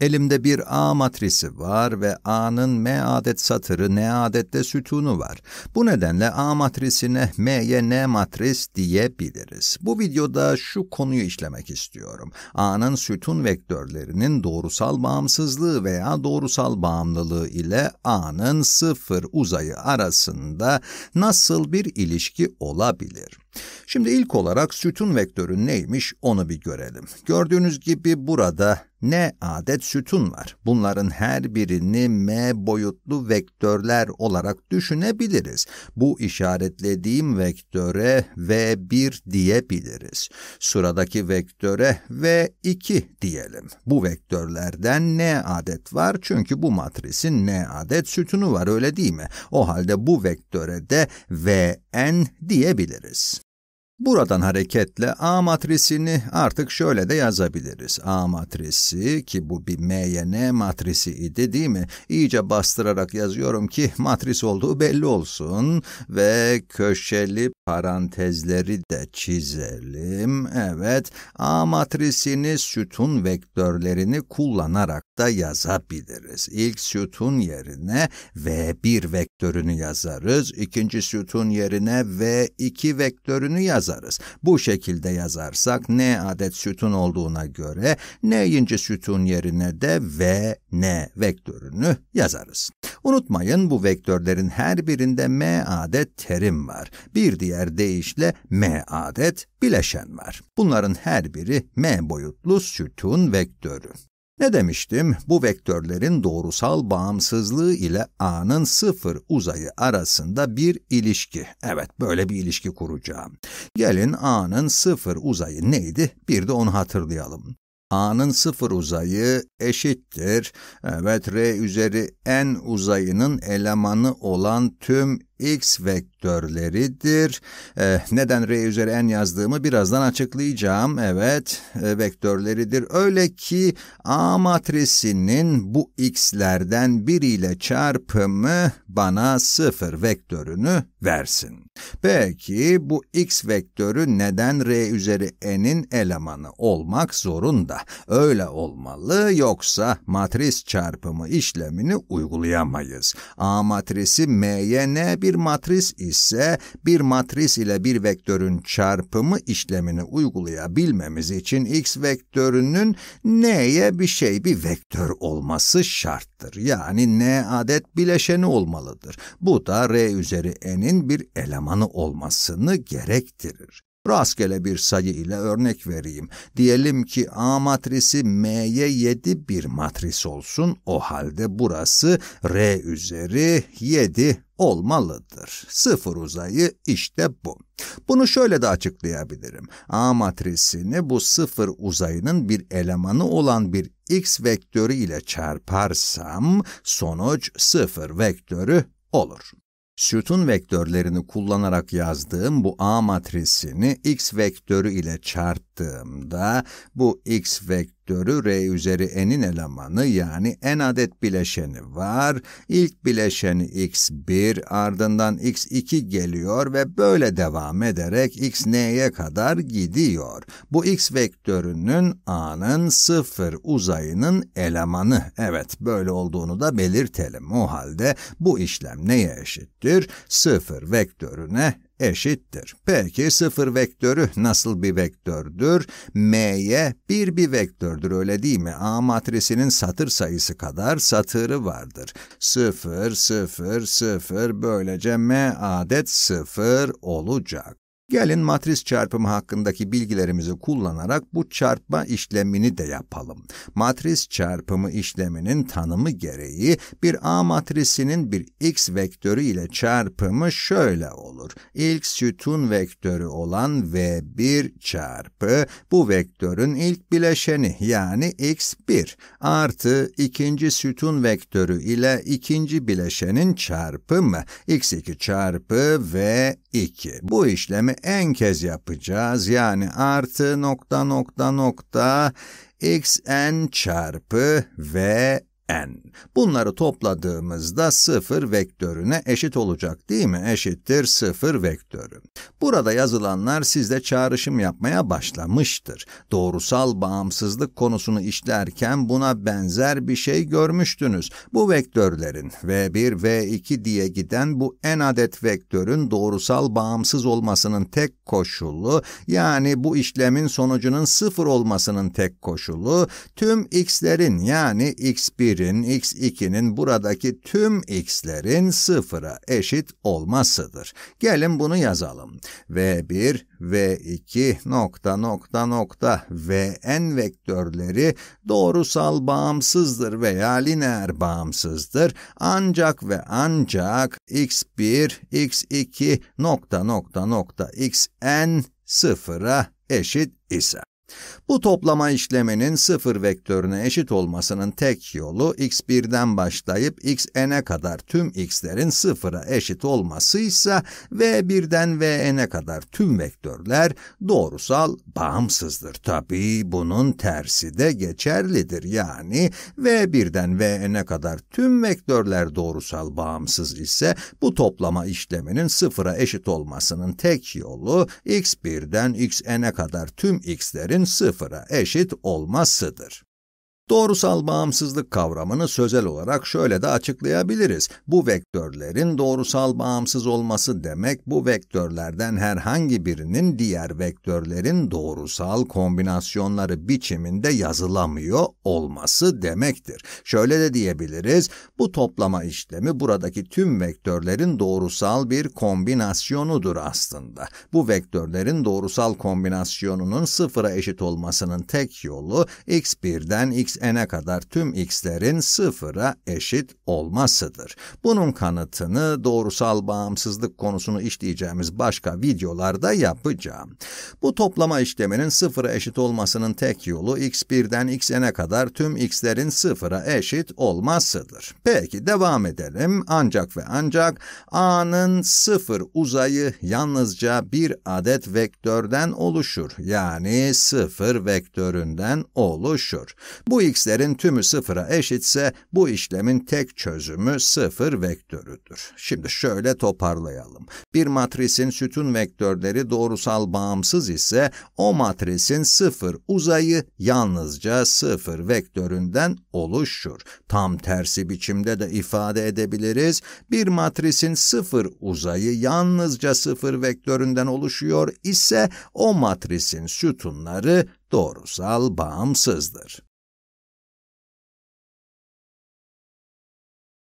Elimde bir A matrisi var ve A'nın M adet satırı, N adette sütunu var. Bu nedenle A matrisine M'ye N matris diyebiliriz. Bu videoda şu konuyu işlemek istiyorum. A'nın sütun vektörlerinin doğrusal bağımsızlığı veya doğrusal bağımlılığı ile A'nın sıfır uzayı arasında nasıl bir ilişki olabilir? Şimdi ilk olarak sütun vektörü neymiş onu bir görelim. Gördüğünüz gibi burada n adet sütun var. Bunların her birini m boyutlu vektörler olarak düşünebiliriz. Bu işaretlediğim vektöre v1 diyebiliriz. Sıradaki vektöre v2 diyelim. Bu vektörlerden n adet var çünkü bu matrisin n adet sütunu var öyle değil mi? O halde bu vektöre de vn diyebiliriz. Buradan hareketle A matrisini artık şöyle de yazabiliriz. A matrisi ki bu bir MYN matrisi idi değil mi? İyice bastırarak yazıyorum ki matris olduğu belli olsun ve köşeli parantezleri de çizelim. Evet, A matrisini sütun vektörlerini kullanarak da yazabiliriz. İlk sütun yerine V1 vektörünü yazarız. İkinci sütun yerine V2 vektörünü yazarız yazarız. Bu şekilde yazarsak n adet sütun olduğuna göre ninci sütun yerine de v, n vektörünü yazarız. Unutmayın bu vektörlerin her birinde m adet terim var. Bir diğer deyişle m adet bileşen var. Bunların her biri m boyutlu sütun vektörü. Ne demiştim? Bu vektörlerin doğrusal bağımsızlığı ile A'nın sıfır uzayı arasında bir ilişki. Evet, böyle bir ilişki kuracağım. Gelin A'nın sıfır uzayı neydi? Bir de onu hatırlayalım. A'nın sıfır uzayı eşittir. Evet, R üzeri N uzayının elemanı olan tüm x vektörleridir. Ee, neden r üzeri n yazdığımı birazdan açıklayacağım. Evet e, vektörleridir. Öyle ki A matrisinin bu x'lerden biriyle çarpımı bana sıfır vektörünü versin. Peki bu x vektörü neden r üzeri n'in elemanı olmak zorunda? Öyle olmalı yoksa matris çarpımı işlemini uygulayamayız. A matrisi m'ye ne bir bir matris ise bir matris ile bir vektörün çarpımı işlemini uygulayabilmemiz için x vektörünün n'ye bir şey bir vektör olması şarttır. Yani n adet bileşeni olmalıdır. Bu da r üzeri n'in bir elemanı olmasını gerektirir. Rastgele bir sayı ile örnek vereyim. Diyelim ki A matrisi M'ye 7 bir matris olsun. O halde burası R üzeri 7 olmalıdır. Sıfır uzayı işte bu. Bunu şöyle de açıklayabilirim. A matrisini bu sıfır uzayının bir elemanı olan bir x vektörü ile çarparsam sonuç sıfır vektörü olur sütun vektörlerini kullanarak yazdığım bu A matrisini X vektörü ile çarp yaptığımda bu x vektörü r üzeri n'in elemanı yani n adet bileşeni var. İlk bileşeni x1 ardından x2 geliyor ve böyle devam ederek x n'ye kadar gidiyor. Bu x vektörünün a'nın sıfır uzayının elemanı. Evet böyle olduğunu da belirtelim. O halde bu işlem neye eşittir? Sıfır vektörüne eşittir. Peki sıfır vektörü nasıl bir vektördür? M'ye bir bir vektördür öyle değil mi? A matrisinin satır sayısı kadar satırı vardır. Sıfır, sıfır, sıfır böylece M adet sıfır olacak. Gelin matris çarpımı hakkındaki bilgilerimizi kullanarak bu çarpma işlemini de yapalım. Matris çarpımı işleminin tanımı gereği bir A matrisinin bir X vektörü ile çarpımı şöyle olur. İlk sütun vektörü olan V1 çarpı bu vektörün ilk bileşeni yani X1 artı ikinci sütun vektörü ile ikinci bileşenin çarpımı X2 çarpı V2. Bu işlemi en kez yapacağız. Yani artı nokta nokta nokta xn çarpı v n. Bunları topladığımızda 0 vektörüne eşit olacak değil mi? Eşittir 0 vektörü. Burada yazılanlar sizde çağrışım yapmaya başlamıştır. Doğrusal bağımsızlık konusunu işlerken buna benzer bir şey görmüştünüz. Bu vektörlerin v1, v2 diye giden bu n adet vektörün doğrusal bağımsız olmasının tek koşulu, yani bu işlemin sonucunun 0 olmasının tek koşulu, tüm x'lerin yani x1, x 1'in, x2'nin buradaki tüm x'lerin sıfıra eşit olmasıdır. Gelin bunu yazalım. v1, v2 nokta nokta nokta vn vektörleri doğrusal bağımsızdır veya lineer bağımsızdır. Ancak ve ancak x1, x2 nokta nokta nokta xn sıfıra eşit ise. Bu toplama işleminin sıfır vektörüne eşit olmasının tek yolu x1'den başlayıp xn'e kadar tüm x'lerin sıfıra eşit olmasıysa v1'den vn'e kadar tüm vektörler doğrusal bağımsızdır. Tabii bunun tersi de geçerlidir. Yani v1'den vn'e kadar tüm vektörler doğrusal bağımsız ise bu toplama işleminin sıfıra eşit olmasının tek yolu x1'den xn'e kadar tüm x'lerin sıfıra eşit olmasıdır. Doğrusal bağımsızlık kavramını sözel olarak şöyle de açıklayabiliriz. Bu vektörlerin doğrusal bağımsız olması demek bu vektörlerden herhangi birinin diğer vektörlerin doğrusal kombinasyonları biçiminde yazılamıyor olması demektir. Şöyle de diyebiliriz. Bu toplama işlemi buradaki tüm vektörlerin doğrusal bir kombinasyonudur aslında. Bu vektörlerin doğrusal kombinasyonunun sıfıra eşit olmasının tek yolu x1'den x n'e kadar tüm x'lerin sıfıra eşit olmasıdır. Bunun kanıtını doğrusal bağımsızlık konusunu işleyeceğimiz başka videolarda yapacağım. Bu toplama işleminin sıfıra eşit olmasının tek yolu x1'den xn'e kadar tüm x'lerin sıfıra eşit olmasıdır. Peki devam edelim. Ancak ve ancak a'nın sıfır uzayı yalnızca bir adet vektörden oluşur. Yani sıfır vektöründen oluşur. Bu x'lerin tümü sıfıra eşitse bu işlemin tek çözümü sıfır vektörüdür. Şimdi şöyle toparlayalım. Bir matrisin sütun vektörleri doğrusal bağımsız ise o matrisin sıfır uzayı yalnızca sıfır vektöründen oluşur. Tam tersi biçimde de ifade edebiliriz. Bir matrisin sıfır uzayı yalnızca sıfır vektöründen oluşuyor ise o matrisin sütunları doğrusal bağımsızdır.